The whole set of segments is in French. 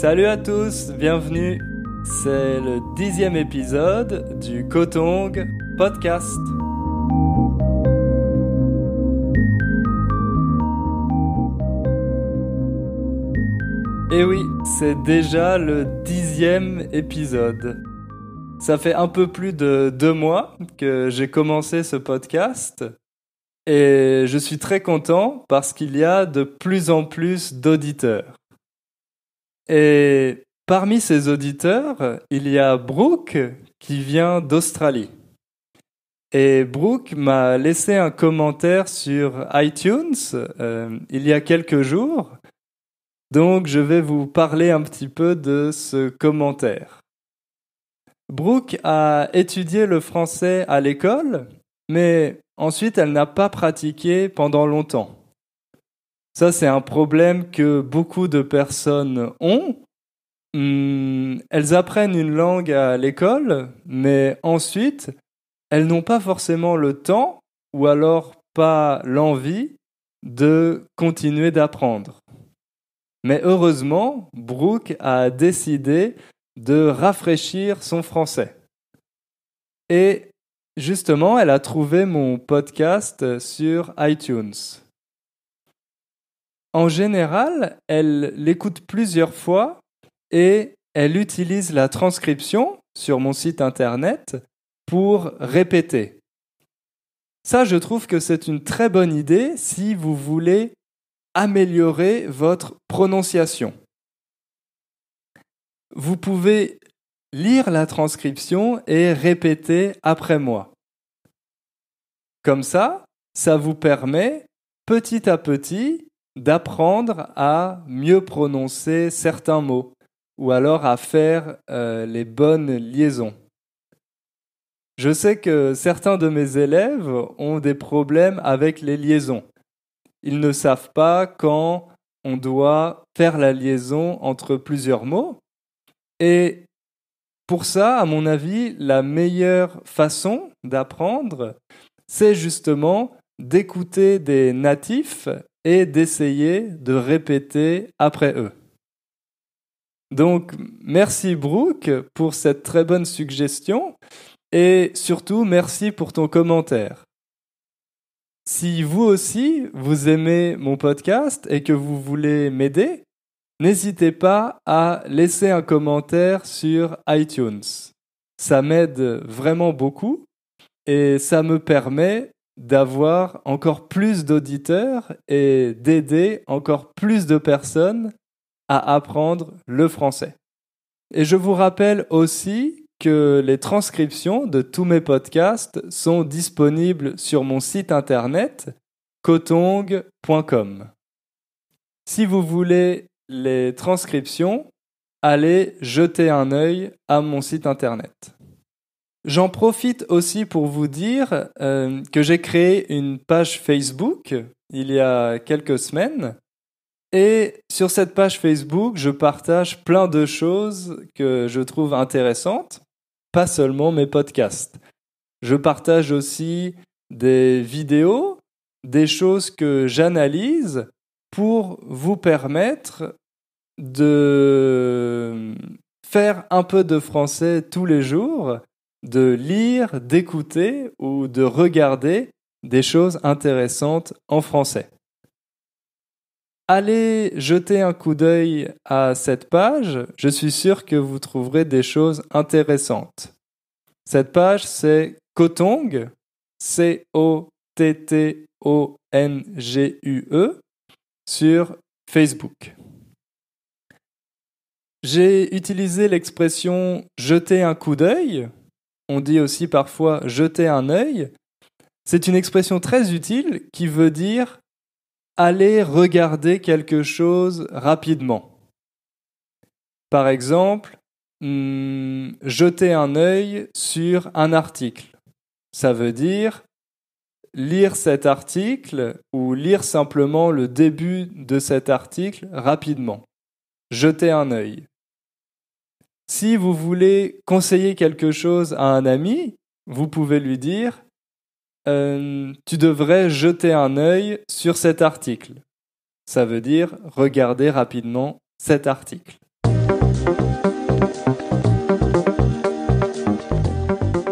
Salut à tous, bienvenue. C'est le dixième épisode du Kotong Podcast. Et eh oui, c'est déjà le dixième épisode. Ça fait un peu plus de deux mois que j'ai commencé ce podcast et je suis très content parce qu'il y a de plus en plus d'auditeurs. Et parmi ses auditeurs, il y a Brooke qui vient d'Australie. Et Brooke m'a laissé un commentaire sur iTunes euh, il y a quelques jours. Donc je vais vous parler un petit peu de ce commentaire. Brooke a étudié le français à l'école, mais ensuite elle n'a pas pratiqué pendant longtemps. Ça, c'est un problème que beaucoup de personnes ont. Hmm, elles apprennent une langue à l'école, mais ensuite, elles n'ont pas forcément le temps ou alors pas l'envie de continuer d'apprendre. Mais heureusement, Brooke a décidé de rafraîchir son français. Et justement, elle a trouvé mon podcast sur iTunes en général, elle l'écoute plusieurs fois et elle utilise la transcription sur mon site internet pour répéter. Ça, je trouve que c'est une très bonne idée si vous voulez améliorer votre prononciation. Vous pouvez lire la transcription et répéter après moi. Comme ça, ça vous permet petit à petit d'apprendre à mieux prononcer certains mots ou alors à faire euh, les bonnes liaisons. Je sais que certains de mes élèves ont des problèmes avec les liaisons. Ils ne savent pas quand on doit faire la liaison entre plusieurs mots. Et pour ça, à mon avis, la meilleure façon d'apprendre, c'est justement d'écouter des natifs et d'essayer de répéter après eux. Donc, merci Brooke pour cette très bonne suggestion et surtout merci pour ton commentaire. Si vous aussi, vous aimez mon podcast et que vous voulez m'aider, n'hésitez pas à laisser un commentaire sur iTunes. Ça m'aide vraiment beaucoup et ça me permet d'avoir encore plus d'auditeurs et d'aider encore plus de personnes à apprendre le français. Et je vous rappelle aussi que les transcriptions de tous mes podcasts sont disponibles sur mon site internet cotong.com. Si vous voulez les transcriptions, allez jeter un œil à mon site internet. J'en profite aussi pour vous dire euh, que j'ai créé une page Facebook il y a quelques semaines. Et sur cette page Facebook, je partage plein de choses que je trouve intéressantes, pas seulement mes podcasts. Je partage aussi des vidéos, des choses que j'analyse pour vous permettre de faire un peu de français tous les jours de lire, d'écouter ou de regarder des choses intéressantes en français. Allez jeter un coup d'œil à cette page, je suis sûr que vous trouverez des choses intéressantes. Cette page, c'est Kotong, C-O-T-T-O-N-G-U-E, sur Facebook. J'ai utilisé l'expression jeter un coup d'œil on dit aussi parfois jeter un œil. C'est une expression très utile qui veut dire aller regarder quelque chose rapidement. Par exemple, hmm, jeter un œil sur un article. Ça veut dire lire cet article ou lire simplement le début de cet article rapidement. Jeter un œil. Si vous voulez conseiller quelque chose à un ami, vous pouvez lui dire euh, Tu devrais jeter un œil sur cet article. Ça veut dire regarder rapidement cet article.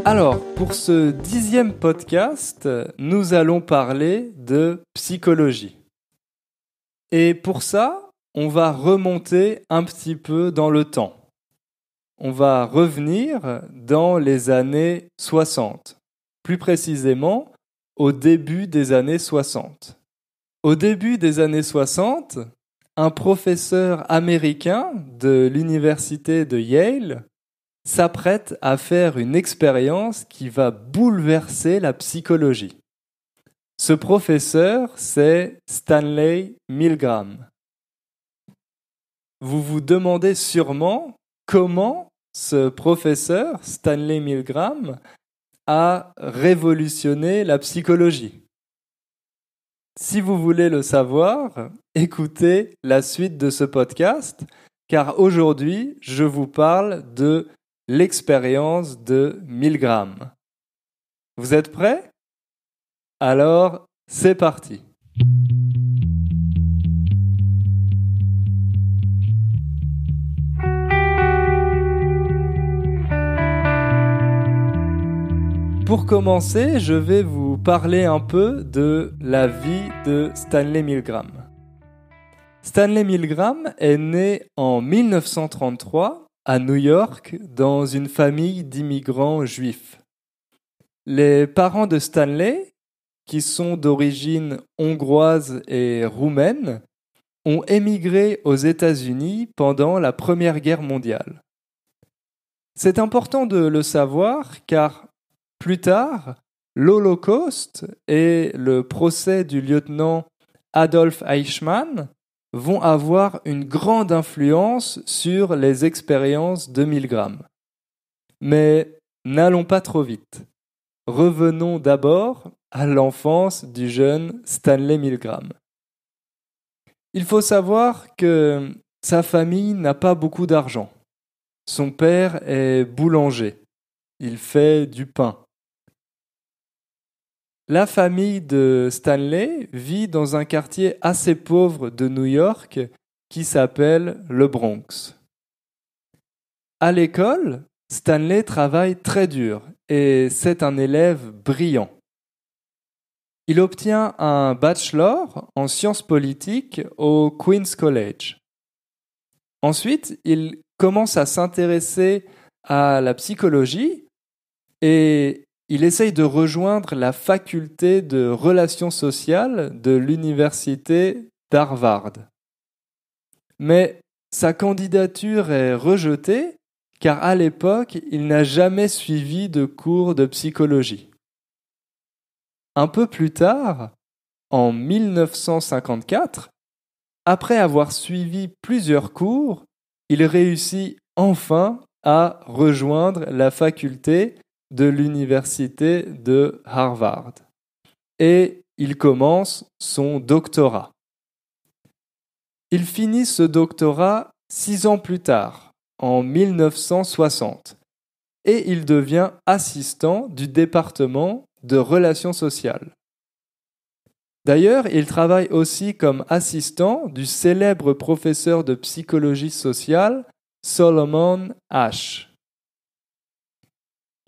Alors, pour ce dixième podcast, nous allons parler de psychologie. Et pour ça, on va remonter un petit peu dans le temps on va revenir dans les années 60, plus précisément au début des années 60. Au début des années 60, un professeur américain de l'université de Yale s'apprête à faire une expérience qui va bouleverser la psychologie. Ce professeur, c'est Stanley Milgram. Vous vous demandez sûrement comment ce professeur, Stanley Milgram, a révolutionné la psychologie. Si vous voulez le savoir, écoutez la suite de ce podcast, car aujourd'hui, je vous parle de l'expérience de Milgram. Vous êtes prêts Alors, c'est parti. Pour commencer, je vais vous parler un peu de la vie de Stanley Milgram. Stanley Milgram est né en 1933 à New York dans une famille d'immigrants juifs. Les parents de Stanley, qui sont d'origine hongroise et roumaine, ont émigré aux États-Unis pendant la Première Guerre mondiale. C'est important de le savoir car plus tard, l'Holocauste et le procès du lieutenant Adolf Eichmann vont avoir une grande influence sur les expériences de Milgram. Mais n'allons pas trop vite. Revenons d'abord à l'enfance du jeune Stanley Milgram. Il faut savoir que sa famille n'a pas beaucoup d'argent. Son père est boulanger. Il fait du pain. La famille de Stanley vit dans un quartier assez pauvre de New York qui s'appelle le Bronx. À l'école, Stanley travaille très dur et c'est un élève brillant. Il obtient un bachelor en sciences politiques au Queen's College. Ensuite, il commence à s'intéresser à la psychologie et il essaye de rejoindre la faculté de relations sociales de l'université d'Harvard. Mais sa candidature est rejetée car à l'époque, il n'a jamais suivi de cours de psychologie. Un peu plus tard, en 1954, après avoir suivi plusieurs cours, il réussit enfin à rejoindre la faculté de l'université de Harvard et il commence son doctorat. Il finit ce doctorat six ans plus tard, en 1960, et il devient assistant du département de relations sociales. D'ailleurs, il travaille aussi comme assistant du célèbre professeur de psychologie sociale Solomon h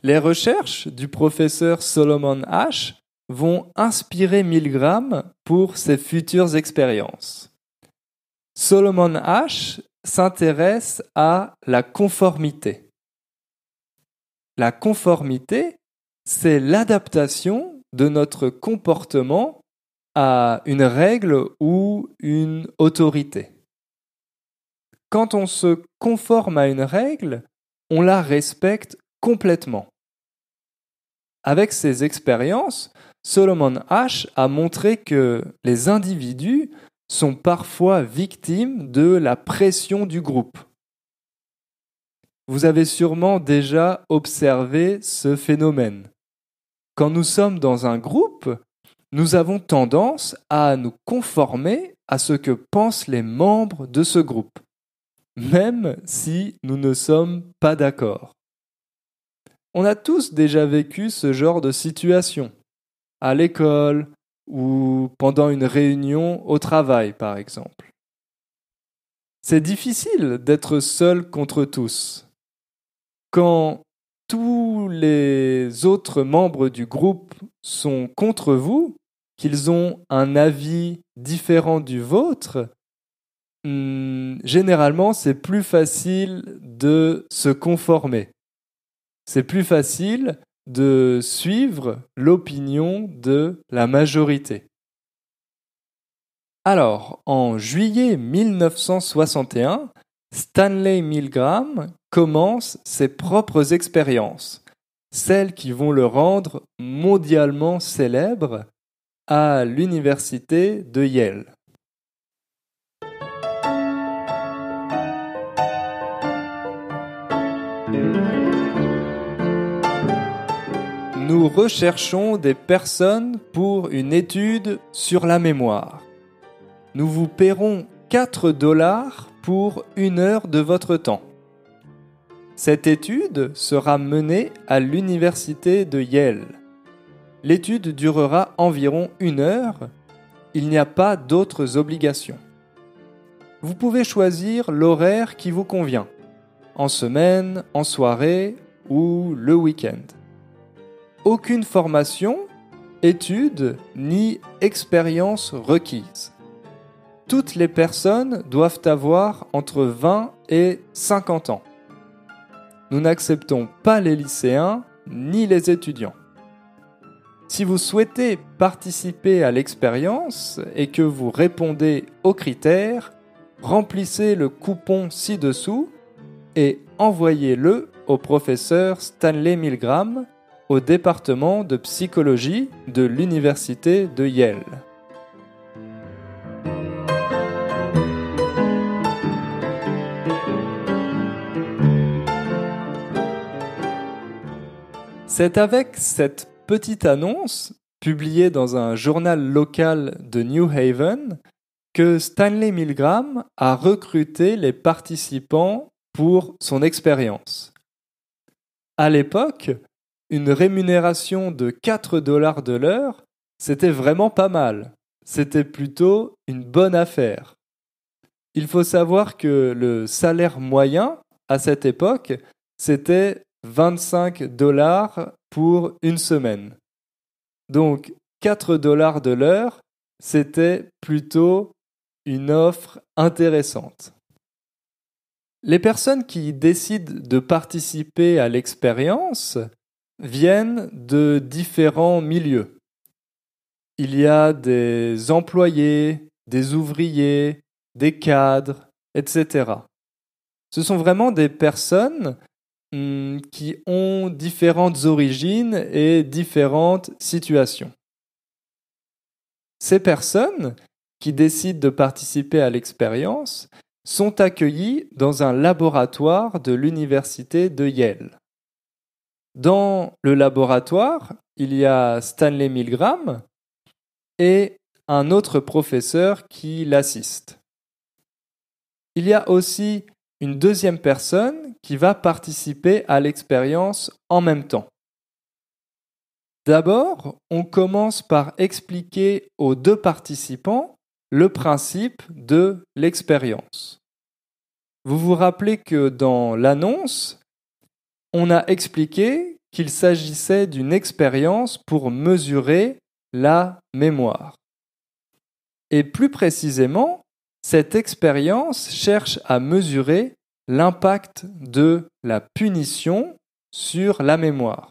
les recherches du professeur Solomon H vont inspirer Milgram pour ses futures expériences. Solomon H s'intéresse à la conformité. La conformité, c'est l'adaptation de notre comportement à une règle ou une autorité. Quand on se conforme à une règle, on la respecte complètement. Avec ses expériences, Solomon H a montré que les individus sont parfois victimes de la pression du groupe. Vous avez sûrement déjà observé ce phénomène. Quand nous sommes dans un groupe, nous avons tendance à nous conformer à ce que pensent les membres de ce groupe, même si nous ne sommes pas d'accord. On a tous déjà vécu ce genre de situation, à l'école ou pendant une réunion au travail par exemple. C'est difficile d'être seul contre tous. Quand tous les autres membres du groupe sont contre vous, qu'ils ont un avis différent du vôtre, hmm, généralement c'est plus facile de se conformer c'est plus facile de suivre l'opinion de la majorité. Alors, en juillet 1961, Stanley Milgram commence ses propres expériences, celles qui vont le rendre mondialement célèbre à l'université de Yale. nous recherchons des personnes pour une étude sur la mémoire. Nous vous paierons 4 dollars pour une heure de votre temps. Cette étude sera menée à l'université de Yale. L'étude durera environ une heure. Il n'y a pas d'autres obligations. Vous pouvez choisir l'horaire qui vous convient, en semaine, en soirée ou le week-end aucune formation, étude ni expérience requise. Toutes les personnes doivent avoir entre 20 et 50 ans. Nous n'acceptons pas les lycéens ni les étudiants. Si vous souhaitez participer à l'expérience et que vous répondez aux critères, remplissez le coupon ci-dessous et envoyez-le au professeur Stanley Milgram au département de psychologie de l'université de Yale. C'est avec cette petite annonce, publiée dans un journal local de New Haven, que Stanley Milgram a recruté les participants pour son expérience. À l'époque, une rémunération de 4 dollars de l'heure, c'était vraiment pas mal. C'était plutôt une bonne affaire. Il faut savoir que le salaire moyen à cette époque, c'était 25 dollars pour une semaine. Donc 4 dollars de l'heure, c'était plutôt une offre intéressante. Les personnes qui décident de participer à l'expérience viennent de différents milieux. Il y a des employés, des ouvriers, des cadres, etc. Ce sont vraiment des personnes hum, qui ont différentes origines et différentes situations. Ces personnes qui décident de participer à l'expérience sont accueillies dans un laboratoire de l'université de Yale. Dans le laboratoire, il y a Stanley Milgram et un autre professeur qui l'assiste. Il y a aussi une deuxième personne qui va participer à l'expérience en même temps. D'abord, on commence par expliquer aux deux participants le principe de l'expérience. Vous vous rappelez que dans l'annonce, on a expliqué qu'il s'agissait d'une expérience pour mesurer la mémoire. Et plus précisément, cette expérience cherche à mesurer l'impact de la punition sur la mémoire.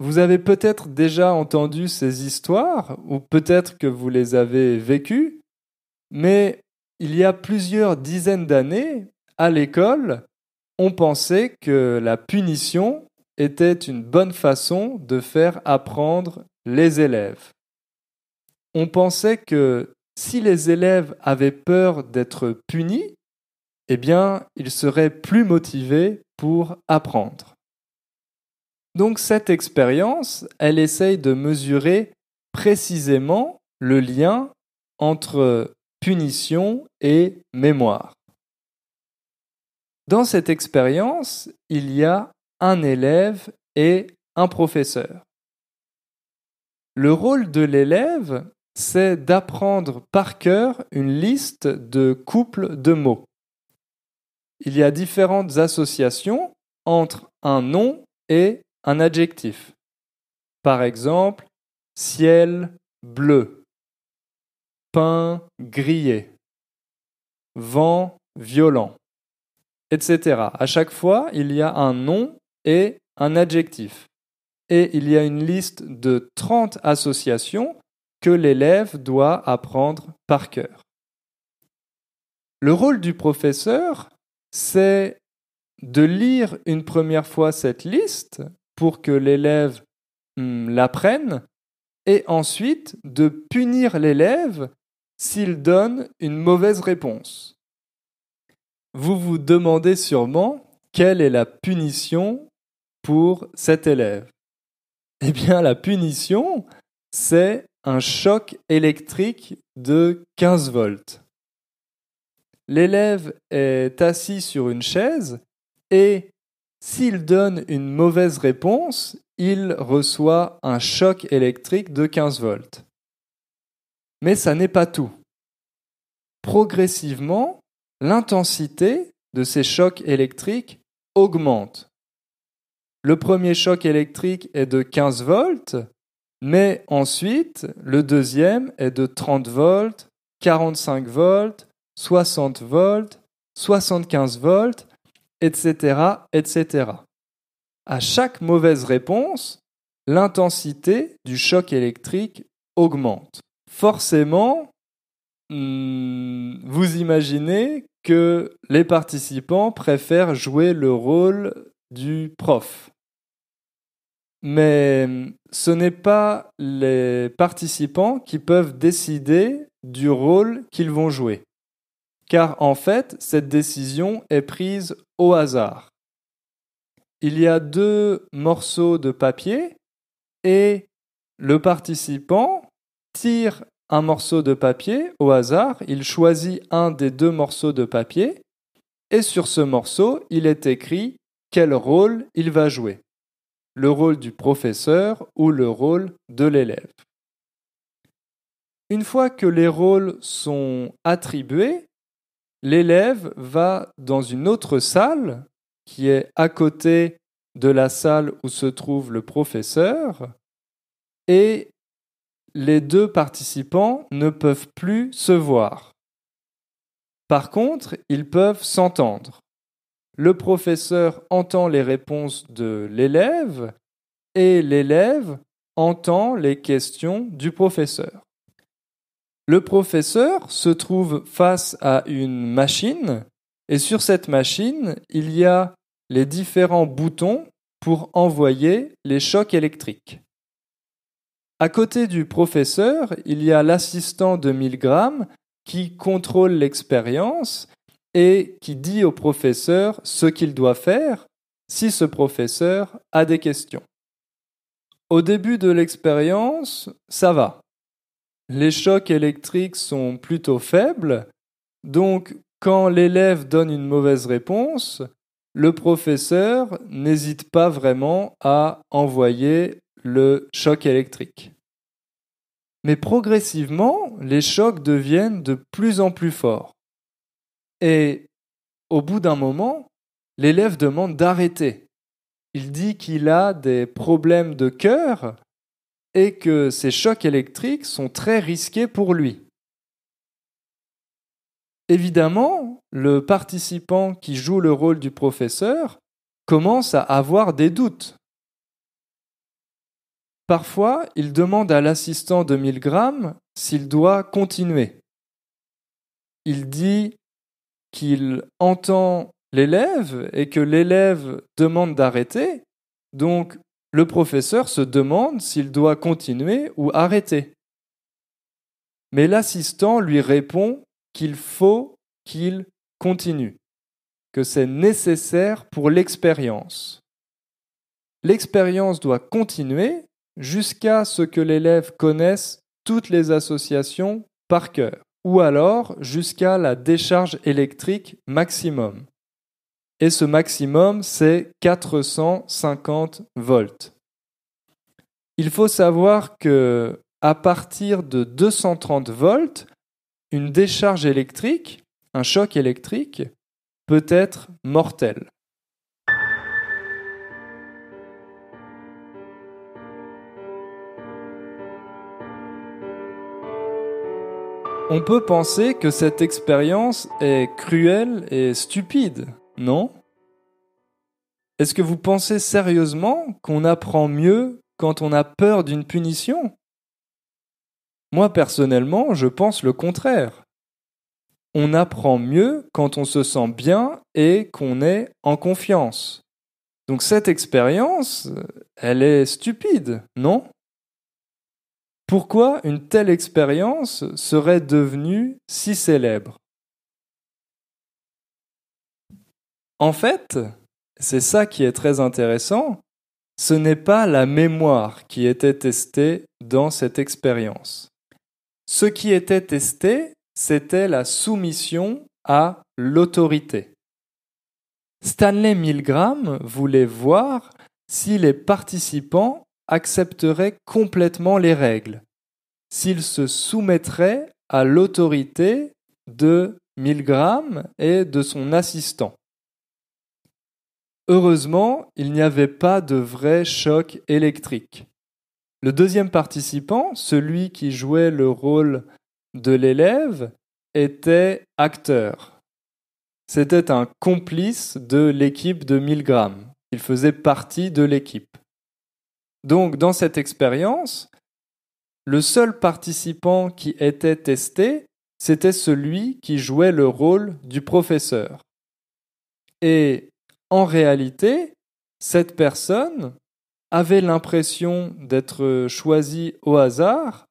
Vous avez peut-être déjà entendu ces histoires, ou peut-être que vous les avez vécues, mais il y a plusieurs dizaines d'années, à l'école, on pensait que la punition était une bonne façon de faire apprendre les élèves. On pensait que si les élèves avaient peur d'être punis, eh bien, ils seraient plus motivés pour apprendre. Donc cette expérience, elle essaye de mesurer précisément le lien entre punition et mémoire. Dans cette expérience, il y a un élève et un professeur. Le rôle de l'élève, c'est d'apprendre par cœur une liste de couples de mots. Il y a différentes associations entre un nom et un adjectif. Par exemple, ciel bleu, pain grillé, vent violent etc. À chaque fois, il y a un nom et un adjectif. Et il y a une liste de 30 associations que l'élève doit apprendre par cœur. Le rôle du professeur, c'est de lire une première fois cette liste pour que l'élève hmm, l'apprenne et ensuite de punir l'élève s'il donne une mauvaise réponse. Vous vous demandez sûrement quelle est la punition pour cet élève. Eh bien, la punition, c'est un choc électrique de 15 volts. L'élève est assis sur une chaise et s'il donne une mauvaise réponse, il reçoit un choc électrique de 15 volts. Mais ça n'est pas tout. Progressivement, l'intensité de ces chocs électriques augmente. Le premier choc électrique est de 15 volts, mais ensuite le deuxième est de 30 volts, 45 volts, 60 volts, 75 volts, etc., etc. À chaque mauvaise réponse, l'intensité du choc électrique augmente. Forcément, Hmm, vous imaginez que les participants préfèrent jouer le rôle du prof. Mais hmm, ce n'est pas les participants qui peuvent décider du rôle qu'ils vont jouer. Car en fait, cette décision est prise au hasard. Il y a deux morceaux de papier et le participant tire un morceau de papier, au hasard, il choisit un des deux morceaux de papier, et sur ce morceau, il est écrit quel rôle il va jouer, le rôle du professeur ou le rôle de l'élève. Une fois que les rôles sont attribués, l'élève va dans une autre salle qui est à côté de la salle où se trouve le professeur et les deux participants ne peuvent plus se voir. Par contre, ils peuvent s'entendre. Le professeur entend les réponses de l'élève et l'élève entend les questions du professeur. Le professeur se trouve face à une machine et sur cette machine, il y a les différents boutons pour envoyer les chocs électriques. À côté du professeur, il y a l'assistant de grammes qui contrôle l'expérience et qui dit au professeur ce qu'il doit faire si ce professeur a des questions. Au début de l'expérience, ça va. Les chocs électriques sont plutôt faibles, donc quand l'élève donne une mauvaise réponse, le professeur n'hésite pas vraiment à envoyer le choc électrique. Mais progressivement, les chocs deviennent de plus en plus forts. Et au bout d'un moment, l'élève demande d'arrêter. Il dit qu'il a des problèmes de cœur et que ces chocs électriques sont très risqués pour lui. Évidemment, le participant qui joue le rôle du professeur commence à avoir des doutes. Parfois, il demande à l'assistant de grammes s'il doit continuer. Il dit qu'il entend l'élève et que l'élève demande d'arrêter, donc le professeur se demande s'il doit continuer ou arrêter. Mais l'assistant lui répond qu'il faut qu'il continue, que c'est nécessaire pour l'expérience. L'expérience doit continuer jusqu'à ce que l'élève connaisse toutes les associations par cœur, ou alors jusqu'à la décharge électrique maximum. Et ce maximum, c'est 450 volts. Il faut savoir que à partir de 230 volts, une décharge électrique, un choc électrique, peut être mortelle On peut penser que cette expérience est cruelle et stupide, non Est-ce que vous pensez sérieusement qu'on apprend mieux quand on a peur d'une punition Moi personnellement, je pense le contraire. On apprend mieux quand on se sent bien et qu'on est en confiance. Donc cette expérience, elle est stupide, non pourquoi une telle expérience serait devenue si célèbre En fait, c'est ça qui est très intéressant, ce n'est pas la mémoire qui était testée dans cette expérience. Ce qui était testé, c'était la soumission à l'autorité. Stanley Milgram voulait voir si les participants accepterait complètement les règles, s'il se soumettrait à l'autorité de Milgram et de son assistant. Heureusement, il n'y avait pas de vrai choc électrique. Le deuxième participant, celui qui jouait le rôle de l'élève, était acteur. C'était un complice de l'équipe de Milgram. Il faisait partie de l'équipe. Donc, dans cette expérience, le seul participant qui était testé, c'était celui qui jouait le rôle du professeur. Et en réalité, cette personne avait l'impression d'être choisie au hasard,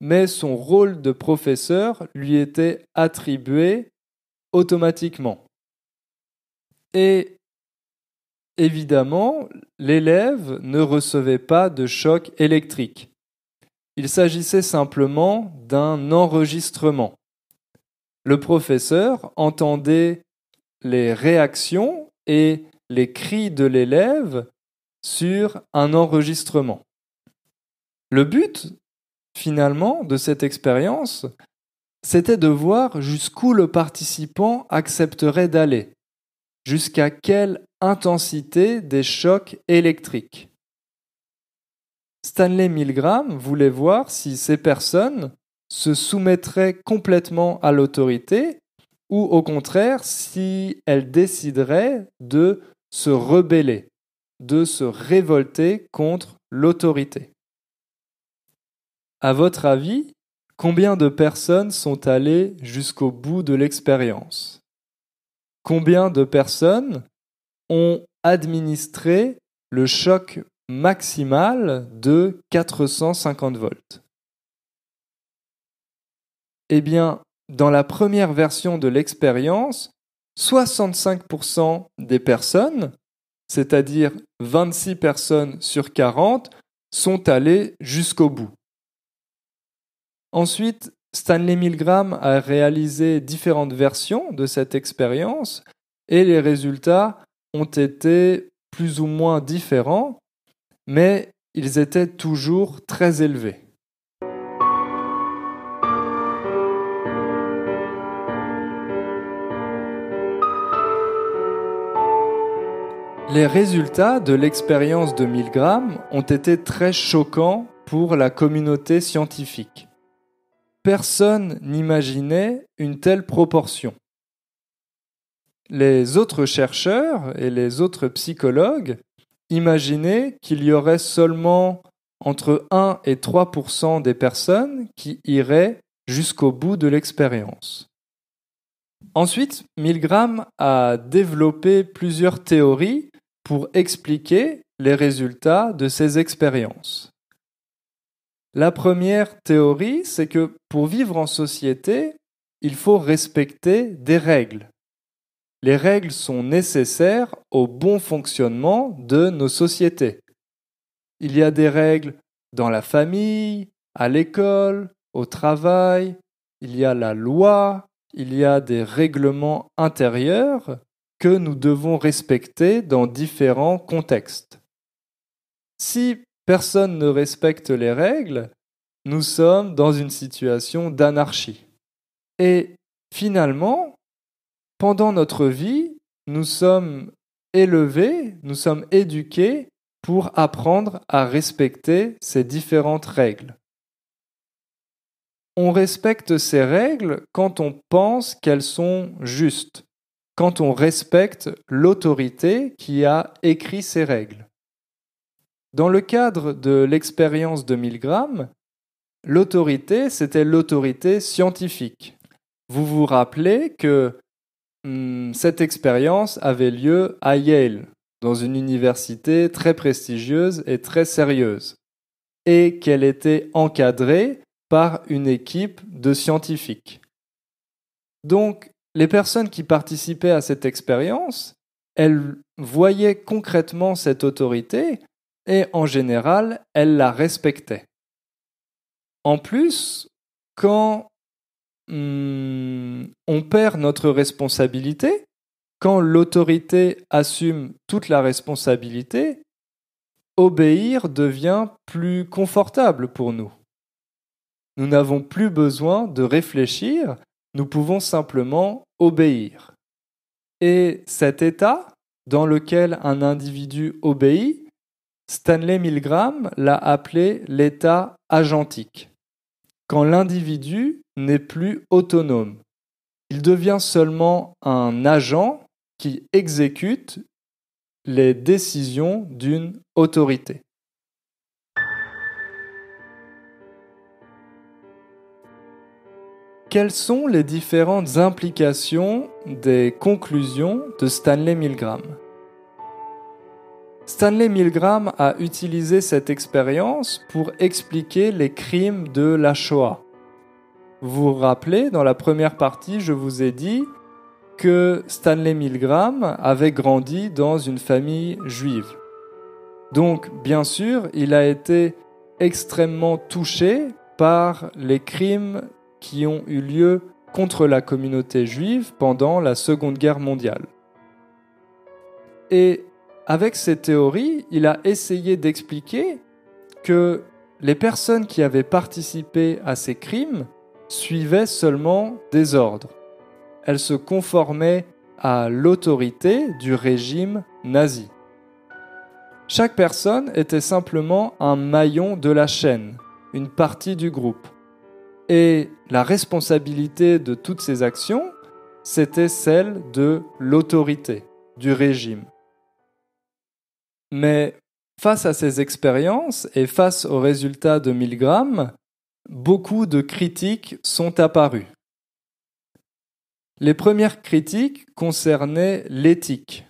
mais son rôle de professeur lui était attribué automatiquement. Et évidemment, l'élève ne recevait pas de choc électrique. Il s'agissait simplement d'un enregistrement. Le professeur entendait les réactions et les cris de l'élève sur un enregistrement. Le but, finalement, de cette expérience, c'était de voir jusqu'où le participant accepterait d'aller, jusqu'à quel intensité des chocs électriques. Stanley Milgram voulait voir si ces personnes se soumettraient complètement à l'autorité ou au contraire si elles décideraient de se rebeller, de se révolter contre l'autorité. À votre avis, combien de personnes sont allées jusqu'au bout de l'expérience Combien de personnes ont administré le choc maximal de 450 volts. Eh bien, dans la première version de l'expérience, 65% des personnes, c'est-à-dire 26 personnes sur 40, sont allées jusqu'au bout. Ensuite, Stanley Milgram a réalisé différentes versions de cette expérience et les résultats ont été plus ou moins différents, mais ils étaient toujours très élevés. Les résultats de l'expérience de Milgram ont été très choquants pour la communauté scientifique. Personne n'imaginait une telle proportion les autres chercheurs et les autres psychologues imaginaient qu'il y aurait seulement entre 1 et 3 des personnes qui iraient jusqu'au bout de l'expérience. Ensuite, Milgram a développé plusieurs théories pour expliquer les résultats de ces expériences. La première théorie, c'est que pour vivre en société, il faut respecter des règles les règles sont nécessaires au bon fonctionnement de nos sociétés. Il y a des règles dans la famille, à l'école, au travail, il y a la loi, il y a des règlements intérieurs que nous devons respecter dans différents contextes. Si personne ne respecte les règles, nous sommes dans une situation d'anarchie. Et finalement, pendant notre vie, nous sommes élevés, nous sommes éduqués pour apprendre à respecter ces différentes règles. On respecte ces règles quand on pense qu'elles sont justes, quand on respecte l'autorité qui a écrit ces règles. Dans le cadre de l'expérience de Milgram, l'autorité, c'était l'autorité scientifique. Vous vous rappelez que Hmm, cette expérience avait lieu à Yale, dans une université très prestigieuse et très sérieuse, et qu'elle était encadrée par une équipe de scientifiques. Donc, les personnes qui participaient à cette expérience, elles voyaient concrètement cette autorité et en général, elles la respectaient. En plus, quand Hmm, on perd notre responsabilité quand l'autorité assume toute la responsabilité. Obéir devient plus confortable pour nous. Nous n'avons plus besoin de réfléchir, nous pouvons simplement obéir. Et cet état dans lequel un individu obéit, Stanley Milgram l'a appelé l'état agentique, quand l'individu n'est plus autonome. Il devient seulement un agent qui exécute les décisions d'une autorité. Quelles sont les différentes implications des conclusions de Stanley Milgram Stanley Milgram a utilisé cette expérience pour expliquer les crimes de la Shoah vous rappelez, dans la première partie, je vous ai dit que Stanley Milgram avait grandi dans une famille juive. Donc, bien sûr, il a été extrêmement touché par les crimes qui ont eu lieu contre la communauté juive pendant la Seconde Guerre mondiale. Et avec ses théories, il a essayé d'expliquer que les personnes qui avaient participé à ces crimes suivait seulement des ordres. Elle se conformait à l'autorité du régime nazi. Chaque personne était simplement un maillon de la chaîne, une partie du groupe. Et la responsabilité de toutes ces actions, c'était celle de l'autorité, du régime. Mais face à ces expériences et face aux résultats de Milgram, beaucoup de critiques sont apparues. Les premières critiques concernaient l'éthique.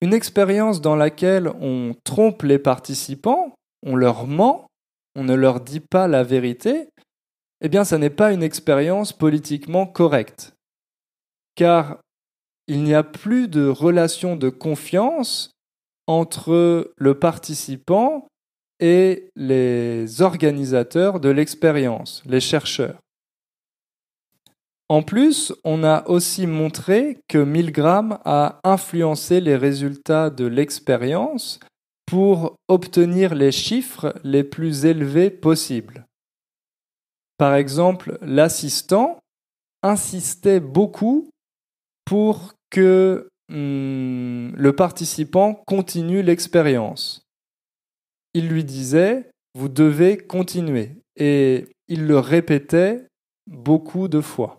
Une expérience dans laquelle on trompe les participants, on leur ment, on ne leur dit pas la vérité, eh bien, ça n'est pas une expérience politiquement correcte. Car il n'y a plus de relation de confiance entre le participant et les organisateurs de l'expérience, les chercheurs. En plus, on a aussi montré que Milgram a influencé les résultats de l'expérience pour obtenir les chiffres les plus élevés possibles. Par exemple, l'assistant insistait beaucoup pour que hmm, le participant continue l'expérience il lui disait, vous devez continuer. Et il le répétait beaucoup de fois.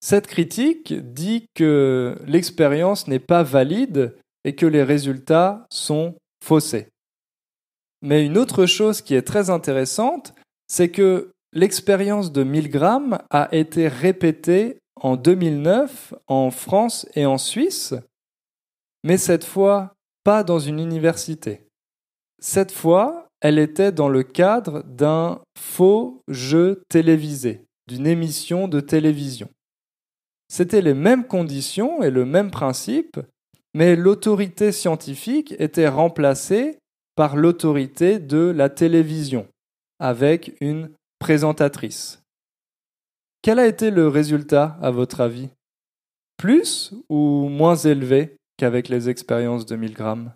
Cette critique dit que l'expérience n'est pas valide et que les résultats sont faussés. Mais une autre chose qui est très intéressante, c'est que l'expérience de Milgram a été répétée en 2009 en France et en Suisse, mais cette fois pas dans une université. Cette fois, elle était dans le cadre d'un faux jeu télévisé, d'une émission de télévision. C'était les mêmes conditions et le même principe, mais l'autorité scientifique était remplacée par l'autorité de la télévision, avec une présentatrice. Quel a été le résultat, à votre avis Plus ou moins élevé qu'avec les expériences de 1000 grammes.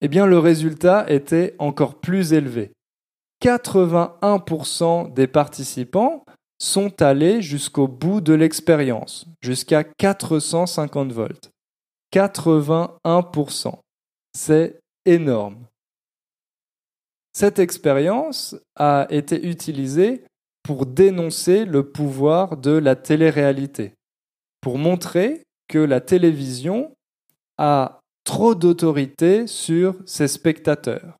Eh bien, le résultat était encore plus élevé. 81% des participants sont allés jusqu'au bout de l'expérience, jusqu'à 450 volts. 81%. C'est énorme. Cette expérience a été utilisée pour dénoncer le pouvoir de la télé-réalité, pour montrer que la télévision a trop d'autorité sur ses spectateurs.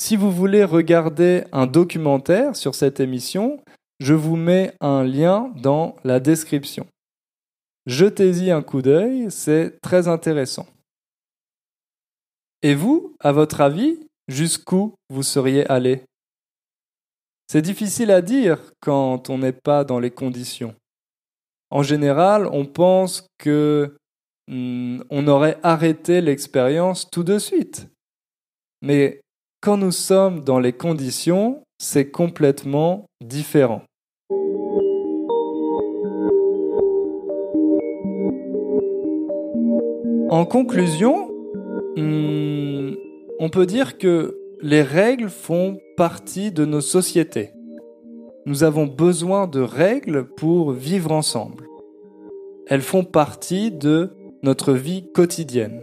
Si vous voulez regarder un documentaire sur cette émission, je vous mets un lien dans la description. Jetez-y un coup d'œil, c'est très intéressant. Et vous, à votre avis, jusqu'où vous seriez allé C'est difficile à dire quand on n'est pas dans les conditions en général, on pense que hmm, on aurait arrêté l'expérience tout de suite. Mais quand nous sommes dans les conditions, c'est complètement différent. En conclusion, hmm, on peut dire que les règles font partie de nos sociétés. Nous avons besoin de règles pour vivre ensemble. Elles font partie de notre vie quotidienne.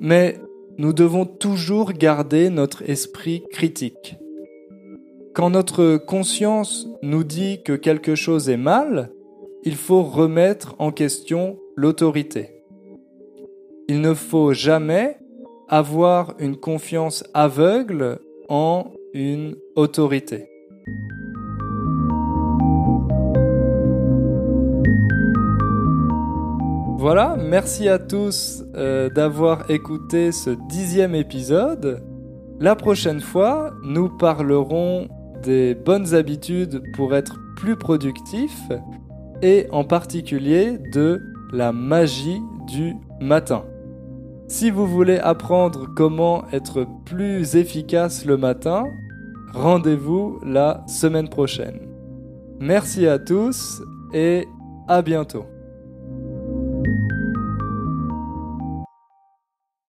Mais nous devons toujours garder notre esprit critique. Quand notre conscience nous dit que quelque chose est mal, il faut remettre en question l'autorité. Il ne faut jamais avoir une confiance aveugle en une autorité. Voilà, merci à tous euh, d'avoir écouté ce dixième épisode. La prochaine fois, nous parlerons des bonnes habitudes pour être plus productif et en particulier de la magie du matin. Si vous voulez apprendre comment être plus efficace le matin, rendez-vous la semaine prochaine. Merci à tous et à bientôt.